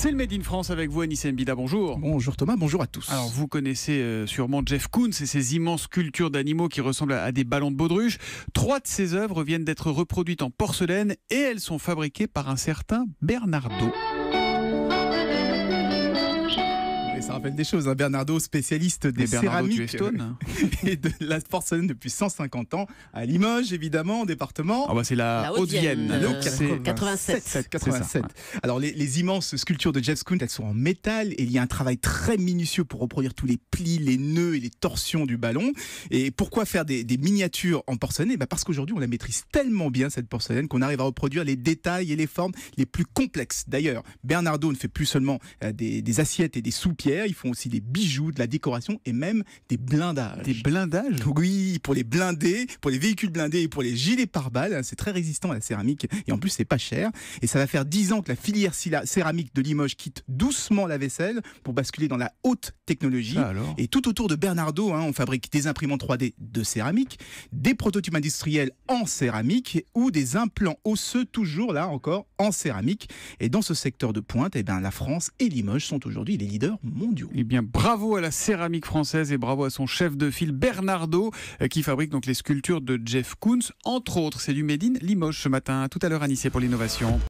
C'est le Made in France avec vous, Anissa Mbida. Bonjour. Bonjour Thomas, bonjour à tous. Alors, vous connaissez euh, sûrement Jeff Koons et ses immenses sculptures d'animaux qui ressemblent à des ballons de baudruche. Trois de ses œuvres viennent d'être reproduites en porcelaine et elles sont fabriquées par un certain Bernardo rappelle des choses. un hein. Bernardo, spécialiste des céramiques et de la porcelaine depuis 150 ans à Limoges, évidemment, département. Ah bah c'est la, Haute-Vienne. 87. Euh, Alors les, immenses sculptures de Jeff Koons, elles sont en métal et il y a un travail très minutieux pour reproduire tous les plis, les nœuds et les torsions du ballon. Et pourquoi faire des, miniatures en porcelaine bah Parce qu'aujourd'hui, on la maîtrise tellement bien, cette porcelaine, qu'on arrive à reproduire les détails et les formes les plus complexes. D'ailleurs, Bernardo ne fait plus seulement euh, des, des assiettes et des soupières, ils font aussi des bijoux, de la décoration et même des blindages. Des blindages Oui, pour les blindés, pour les véhicules blindés et pour les gilets pare-balles. Hein, c'est très résistant à la céramique et en plus, c'est pas cher. Et ça va faire 10 ans que la filière céramique de Limoges quitte doucement la vaisselle pour basculer dans la haute technologie. Ah, et tout autour de Bernardo, hein, on fabrique des imprimantes 3D de céramique, des prototypes industriels en céramique ou des implants osseux toujours là encore en céramique. Et dans ce secteur de pointe, et eh bien, la France et Limoges sont aujourd'hui les leaders mondiaux. Et Eh bien, bravo à la céramique française et bravo à son chef de file Bernardo euh, qui fabrique donc les sculptures de Jeff Koons. Entre autres, c'est du Médine Limoges ce matin. tout à l'heure à Nice pour l'innovation.